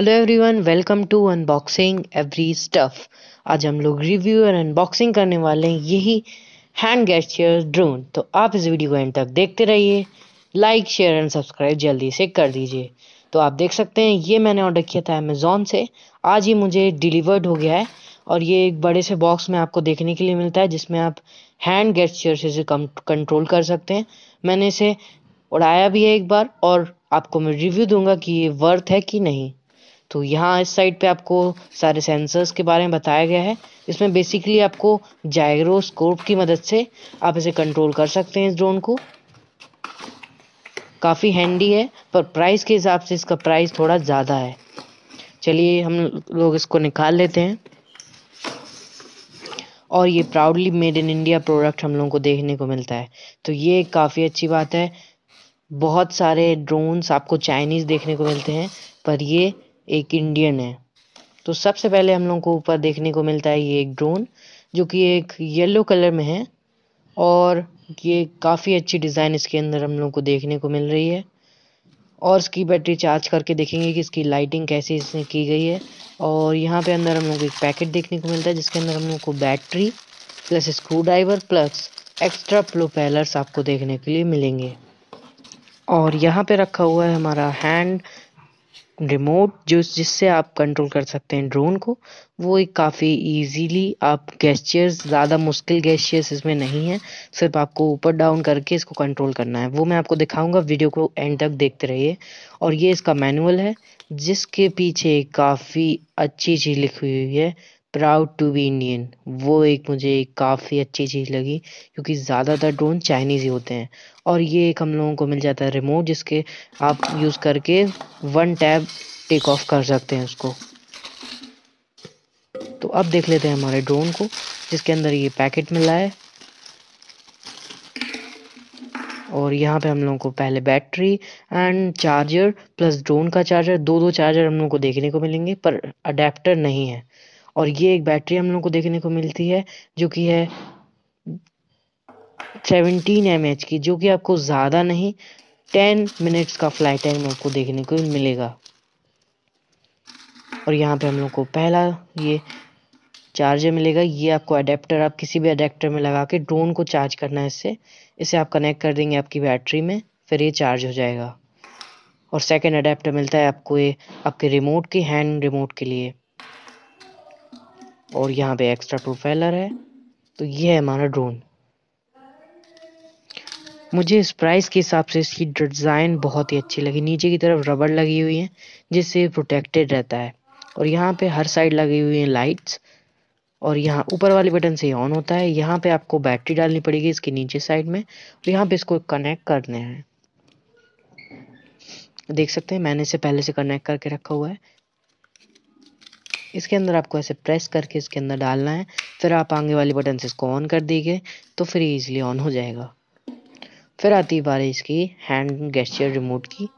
hello everyone welcome to unboxing every stuff आज हम लोग रिव्यू और अनबॉक्सिंग करने वाले हैं यही हैंड गैस्चर ड्रोन तो आप इस वीडियो को एंड तक देखते रहिए लाइक शेयर एंड सब्सक्राइब जल्दी से कर दीजिए तो आप देख सकते हैं ये मैंने ऑर्डर किया था अमेज़ोन से आज ही मुझे डिलीवर्ड हो गया है और ये एक बड़े से बॉक्स में आपको देखने के लिए मिलता है जिसमें आप हैंड गेस्चर से कंट्रोल कर सकते हैं मैंने इसे उड़ाया भी है एक बार और आपको मैं रिव्यू दूंगा कि ये वर्थ है कि नहीं तो यहाँ इस साइड पे आपको सारे सेंसर्स के बारे में बताया गया है इसमें बेसिकली आपको जायरोस्कोप की मदद से आप इसे कंट्रोल कर सकते हैं इस ड्रोन को काफ़ी हैंडी है पर प्राइस के हिसाब से इसका प्राइस थोड़ा ज़्यादा है चलिए हम लोग इसको निकाल लेते हैं और ये proudly made in India product हम लोगों को देखने को मिलता है तो ये काफ़ी अच्छी बात है बहुत सारे ड्रोन्स आपको चाइनीज़ देखने को मिलते हैं पर ये एक इंडियन है तो सबसे पहले हम लोग को ऊपर देखने को मिलता है ये एक ड्रोन जो कि एक येलो कलर में है और ये काफ़ी अच्छी डिज़ाइन इसके अंदर हम लोग को देखने को मिल रही है और इसकी बैटरी चार्ज करके देखेंगे कि इसकी लाइटिंग कैसे इसने की गई है और यहाँ पे अंदर हम लोग को एक पैकेट देखने को मिलता है जिसके अंदर हम लोग को battery plus screwdriver plus extra pliers आपको देखने के लिए मिलेंगे और यहाँ पे रखा हुआ है हमारा हैंड रिमोट जो जिससे आप कंट्रोल कर सकते हैं ड्रोन को वो एक काफ़ी इजीली आप गैस्चर्स ज़्यादा मुश्किल गैस्चर्स इसमें नहीं है सिर्फ आपको ऊपर डाउन करके इसको कंट्रोल करना है वो मैं आपको दिखाऊंगा वीडियो को एंड तक देखते रहिए और ये इसका मैनुअल है जिसके पीछे काफ़ी अच्छी चीज़ लिखी हुई है प्राउड टू बी इंडियन वो एक मुझे काफ़ी अच्छी चीज़ लगी क्योंकि ज़्यादातर ड्रोन चाइनीज़ ही होते हैं और ये एक हम लोगों को मिल जाता है रिमोट जिसके आप यूज़ करके वन टैब टेक ऑफ कर सकते हैं उसको तो अब देख लेते हैं हमारे ड्रोन को जिसके अंदर ये पैकेट मिला है और यहाँ पे हम लोगों को पहले battery and charger plus drone का चार्जर दो दो चार्जर हम लोगों को देखने को मिलेंगे पर अडेप्टर नहीं है और ये एक बैटरी हम लोग को देखने को मिलती है जो कि है सेवनटीन एम की जो कि आपको ज़्यादा नहीं टेन मिनट्स का फ्लाइट टाइम आपको देखने को मिलेगा और यहाँ पे हम लोग को पहला ये चार्जर मिलेगा ये आपको अडेप्टर आप किसी भी अडेप्टर में लगा के ड्रोन को चार्ज करना है इससे इसे आप कनेक्ट कर देंगे आपकी बैटरी में फिर ये चार्ज हो जाएगा और सेकेंड अडेप्टर मिलता है आपको ये आपके रिमोट के हैंड रिमोट के लिए और यहाँ पे एक्स्ट्रा प्रोफाइलर है तो ये है हमारा ड्रोन मुझे इस प्राइस के हिसाब से इसकी डिज़ाइन बहुत ही अच्छी लगी नीचे की तरफ रबड़ लगी हुई है जिससे प्रोटेक्टेड रहता है और यहाँ पे हर साइड लगी हुई हैं लाइट्स और यहाँ ऊपर वाले बटन से ऑन होता है यहाँ पे आपको बैटरी डालनी पड़ेगी इसके नीचे साइड में और यहाँ पे इसको कनेक्ट करने हैं देख सकते हैं मैंने इसे पहले से कनेक्ट करके रखा हुआ है इसके अंदर आपको ऐसे प्रेस करके इसके अंदर डालना है फिर आप आगे वाले बटन से इसको ऑन कर दीजिए तो फिर ईजिली ऑन हो जाएगा फिर आती बार इसकी हैंड गेस्चर रिमोट की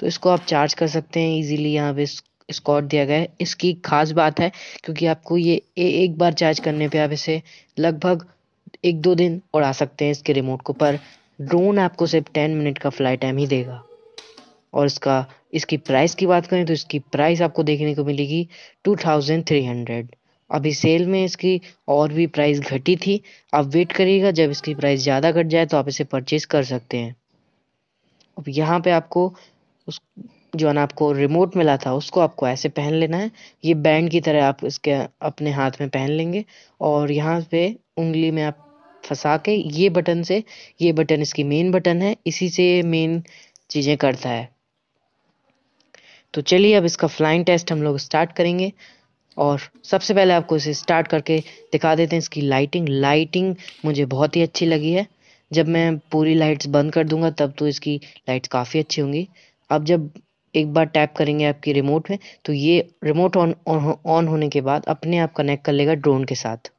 तो इसको आप चार्ज कर सकते हैं ईजिली यहाँ पे स्कॉट दिया गया है इसकी खास बात है क्योंकि आपको ये ए, एक बार चार्ज करने पे आप इसे लगभग एक दो दिन उड़ा सकते हैं इसके रिमोट को पर ड्रोन आपको सिर्फ टेन मिनट का फ्लाई टाइम ही देगा और इसका इसकी प्राइस की बात करें तो इसकी प्राइस आपको देखने को मिलेगी टू थाउजेंड थ्री हंड्रेड अभी सेल में इसकी और भी प्राइस घटी थी आप वेट करिएगा जब इसकी प्राइस ज़्यादा घट जाए तो आप इसे परचेज़ कर सकते हैं अब यहाँ पे आपको उस जो है ना आपको रिमोट मिला था उसको आपको ऐसे पहन लेना है ये बैंड की तरह आप इसके अपने हाथ में पहन लेंगे और यहाँ पे उंगली में आप फंसा के ये बटन से ये बटन इसकी मेन बटन है इसी से मेन चीज़ें करता है तो चलिए अब इसका फ्लाइंग टेस्ट हम लोग स्टार्ट करेंगे और सबसे पहले आपको इसे स्टार्ट करके दिखा देते हैं इसकी लाइटिंग लाइटिंग मुझे बहुत ही अच्छी लगी है जब मैं पूरी लाइट्स बंद कर दूंगा तब तो इसकी लाइट्स काफ़ी अच्छी होंगी अब जब एक बार टैप करेंगे आपकी रिमोट में तो ये रिमोट ऑन ऑन होने के बाद अपने आप कनेक्ट कर लेगा ड्रोन के साथ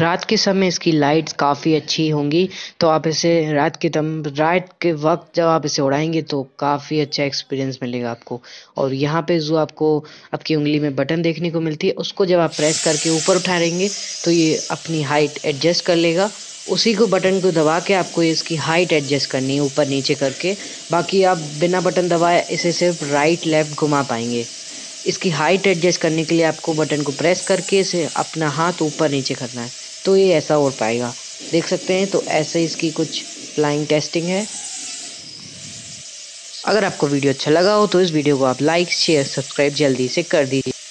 रात के समय इसकी लाइट काफ़ी अच्छी होंगी तो आप इसे रात के तम रात के वक्त जब आप इसे उड़ाएंगे तो काफ़ी अच्छा एक्सपीरियंस मिलेगा आपको और यहाँ पे जो आपको आपकी उंगली में बटन देखने को मिलती है उसको जब आप प्रेस करके ऊपर उठा लेंगे तो ये अपनी हाइट एडजस्ट कर लेगा उसी को बटन को दबा के आपको इसकी हाइट एडजस्ट करनी है ऊपर नीचे करके बाकी आप बिना बटन दबाए इसे सिर्फ राइट लेफ़्ट घुमा पाएंगे इसकी हाइट एडजस्ट करने के लिए आपको बटन को प्रेस करके इसे अपना हाथ ऊपर नीचे करना है तो ये ऐसा हो पाएगा देख सकते हैं तो ऐसे इसकी कुछ फ्लाइंग टेस्टिंग है अगर आपको वीडियो अच्छा लगा हो तो इस वीडियो को आप लाइक शेयर सब्सक्राइब जल्दी से कर दीजिए